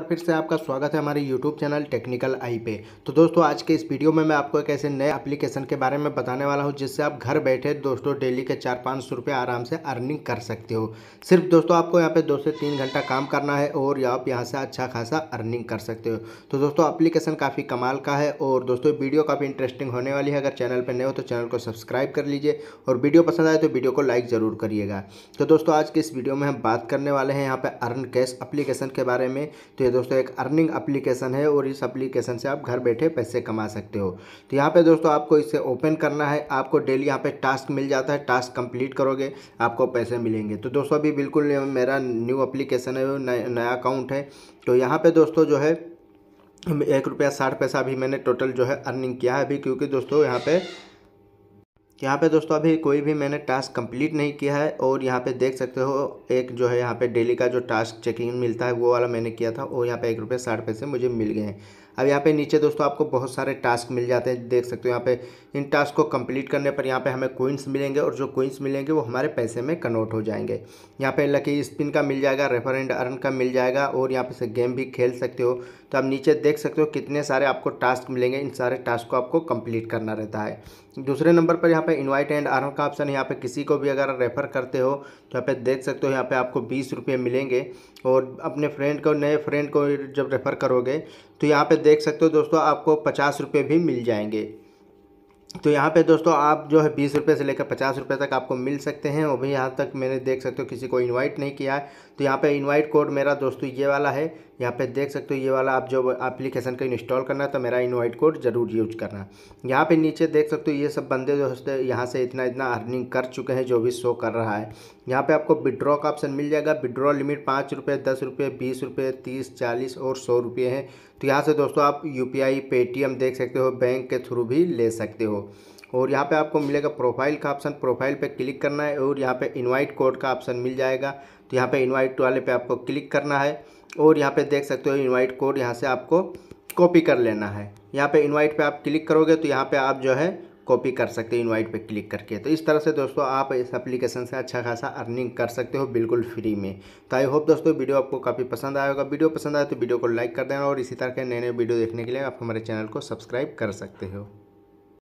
बार फिर से आपका स्वागत है हमारे YouTube चैनल टेक्निकल आई पे तो दोस्तों आज के इस वीडियो में मैं आपको एक ऐसे नए एप्लीकेशन के बारे में बताने वाला हूँ जिससे आप घर बैठे दोस्तों डेली के चार पाँच सौ रुपये आराम से अर्निंग कर सकते हो सिर्फ दोस्तों आपको यहाँ पे दो से तीन घंटा काम करना है और या आप यहाँ से अच्छा खासा अर्निंग कर सकते हो तो दोस्तों अप्लीकेशन काफ़ी कमाल का है और दोस्तों वीडियो काफ़ी इंटरेस्टिंग होने वाली है अगर चैनल पर नए हो तो चैनल को सब्सक्राइब कर लीजिए और वीडियो पसंद आए तो वीडियो को लाइक ज़रूर करिएगा तो दोस्तों आज के इस वीडियो में हम बात करने वाले हैं यहाँ पर अर्न कैश अप्लीकेशन के बारे में तो ये दोस्तों एक अर्निंग अप्लीकेशन है और इस अप्लीकेशन से आप घर बैठे पैसे कमा सकते हो तो यहाँ पे दोस्तों आपको इसे ओपन करना है आपको डेली यहाँ पे टास्क मिल जाता है टास्क कंप्लीट करोगे आपको पैसे मिलेंगे तो दोस्तों अभी बिल्कुल मेरा न्यू अप्लीकेशन है नया अकाउंट है तो यहाँ पर दोस्तों जो है एक रुपया साठ पैसा अभी मैंने टोटल जो है अर्निंग किया है अभी क्योंकि दोस्तों यहाँ पे यहाँ पे दोस्तों अभी कोई भी मैंने टास्क कंप्लीट नहीं किया है और यहाँ पे देख सकते हो एक जो है यहाँ पे डेली का जो टास्क चेकिंग मिलता है वो वाला मैंने किया था और यहाँ पे एक रुपये साठ पैसे मुझे मिल गए हैं अब यहाँ पे नीचे दोस्तों आपको बहुत सारे टास्क मिल जाते हैं देख सकते हो यहाँ पे इन टास्क को कंप्लीट करने पर यहाँ पे हमें कोइंस मिलेंगे और जो कोइंस मिलेंगे वो हमारे पैसे में कन्वर्ट हो जाएंगे यहाँ पे लकी स्पिन का मिल जाएगा रेफर एंड अर्न का मिल जाएगा और यहाँ पे से गेम भी खेल सकते हो तो आप नीचे देख सकते हो कितने सारे आपको टास्क मिलेंगे इन सारे टास्क को आपको कंप्लीट करना रहता है दूसरे नंबर पर यहाँ पर इन्वाइट एंड अर्न का ऑप्शन है यहाँ पर किसी को भी अगर रेफ़र करते हो तो यहाँ पे देख सकते हो यहाँ पर आपको बीस रुपये मिलेंगे और अपने फ्रेंड को नए फ्रेंड को जब रेफ़र करोगे तो यहाँ पर देख सकते हो दोस्तों आपको पचास रुपये भी मिल जाएंगे तो यहाँ पे दोस्तों आप जो है बीस रुपये से लेकर पचास रुपये तक आपको मिल सकते हैं वो भी यहाँ तक मैंने देख सकते हो किसी को इनवाइट नहीं किया है तो यहाँ पे इनवाइट कोड मेरा दोस्तों ये वाला है यहाँ पे देख सकते हो ये वाला आप जो एप्लीकेशन का इंस्टॉल करना है तो मेरा इनवाइट कोड ज़रूर यूज करना यहाँ पर नीचे देख सकते हो ये सब बंदे दोस्तों यहाँ से इतना इतना अर्निंग कर चुके हैं जो भी शो कर रहा है यहाँ पर आपको विड्रॉ का ऑप्शन मिल जाएगा विड्रॉ लिमिट पाँच रुपये दस रुपये बीस रुपये तीस चालीस और सौ रुपये हैं तो यहाँ से दोस्तों आप यू पी देख सकते हो बैंक के थ्रू भी ले सकते हो और यहाँ पे आपको मिलेगा प्रोफाइल का ऑप्शन प्रोफाइल पे क्लिक करना है और यहाँ पे इनवाइट कोड का ऑप्शन मिल जाएगा तो यहाँ पे इनवाइट वाले पे आपको क्लिक करना है और यहाँ पे देख सकते हो इनवाइट कोड यहाँ से आपको कॉपी कर लेना है यहाँ पे इनवाइट पे आप क्लिक करोगे तो यहाँ पे आप जो है कॉपी कर सकते हो इन्वाइट पर क्लिक करके तो इस तरह से दोस्तों आप इस अप्लीकेशन से अच्छा खासा अर्निंग कर सकते हो बिल्कुल फ्री में तो आई होप दोस्तों वीडियो आपको काफ़ी पसंद आया होगा वीडियो पसंद आए तो वीडियो को लाइक कर देना और इसी तरह के नए नए वीडियो देखने के लिए आप हमारे चैनल को सब्सक्राइब कर सकते हो